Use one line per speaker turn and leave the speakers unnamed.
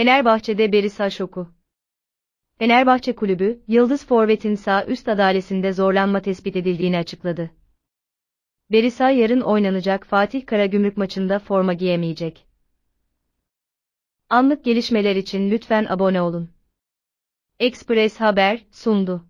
Fenerbahçe'de Berisa şoku. Fenerbahçe Kulübü, Yıldız Forvet'in sağ üst adalesinde zorlanma tespit edildiğini açıkladı. Berisa yarın oynanacak Fatih Karagümrük maçında forma giyemeyecek. Anlık gelişmeler için lütfen abone olun. Express Haber sundu.